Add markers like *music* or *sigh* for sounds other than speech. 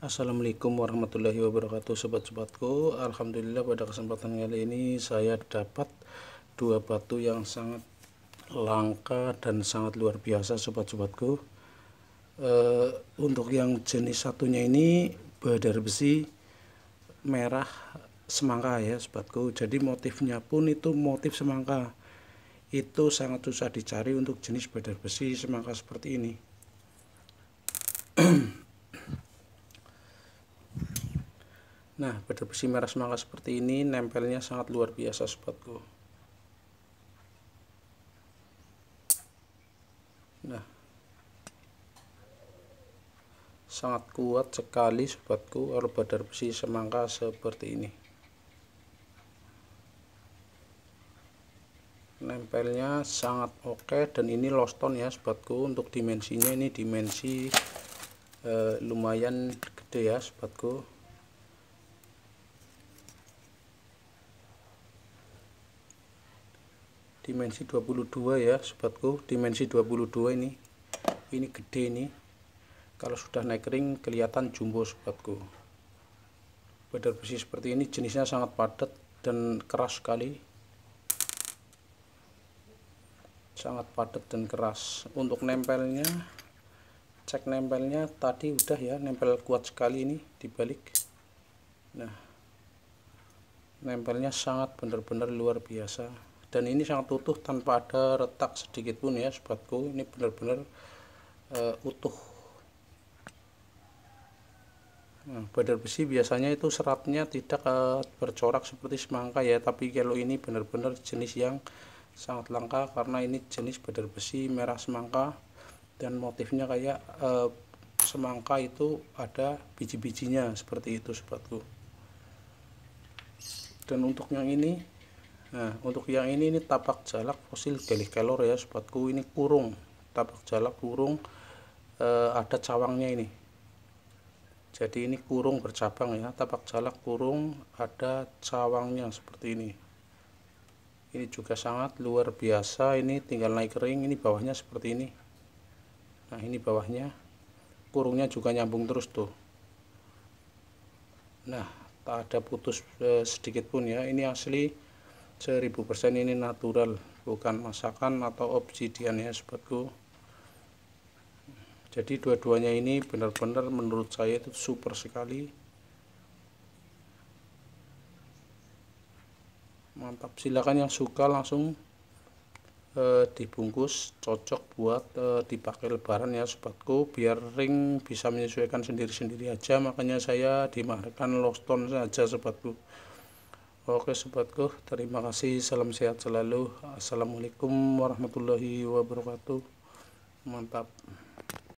Assalamualaikum warahmatullahi wabarakatuh sobat-sobatku Alhamdulillah pada kesempatan kali ini saya dapat dua batu yang sangat langka dan sangat luar biasa sobat-sobatku e, untuk yang jenis satunya ini badar besi merah semangka ya sobatku jadi motifnya pun itu motif semangka itu sangat susah dicari untuk jenis badar besi semangka seperti ini *clears throat* Nah, pada besi merah semangka seperti ini nempelnya sangat luar biasa sobatku. Nah, sangat kuat sekali sobatku kalau badar besi semangka seperti ini. Nempelnya sangat oke dan ini loston ya sobatku untuk dimensinya ini dimensi eh, lumayan gede ya sobatku. dimensi 22 ya sobatku dimensi 22 ini ini gede nih kalau sudah naik ring kelihatan jumbo sobatku badar besi seperti ini jenisnya sangat padat dan keras sekali sangat padat dan keras untuk nempelnya cek nempelnya tadi udah ya nempel kuat sekali ini dibalik nah nempelnya sangat benar-benar luar biasa dan ini sangat utuh tanpa ada retak sedikit pun ya sobatku ini benar-benar uh, utuh nah, badar besi biasanya itu seratnya tidak uh, bercorak seperti semangka ya tapi kalau ini benar-benar jenis yang sangat langka karena ini jenis badar besi merah semangka dan motifnya kayak uh, semangka itu ada biji-bijinya seperti itu sobatku dan untuk yang ini Nah, untuk yang ini ini tapak jalak fosil kelor ya sobatku ini kurung. Tapak jalak kurung e, ada cawangnya ini. Jadi ini kurung bercabang ya. Tapak jalak kurung ada cawangnya seperti ini. Ini juga sangat luar biasa. Ini tinggal naik kering. Ini bawahnya seperti ini. Nah, ini bawahnya kurungnya juga nyambung terus tuh. Nah, tak ada putus e, sedikit pun ya. Ini asli seribu persen ini natural bukan masakan atau obsidian ya sobatku jadi dua-duanya ini benar-benar menurut saya itu super sekali mantap silakan yang suka langsung e, dibungkus cocok buat e, dipakai lebaran ya sobatku biar ring bisa menyesuaikan sendiri-sendiri aja makanya saya dimakan loston saja sobatku Oke sobatku, terima kasih. Salam sehat selalu. Assalamualaikum warahmatullahi wabarakatuh. Mantap.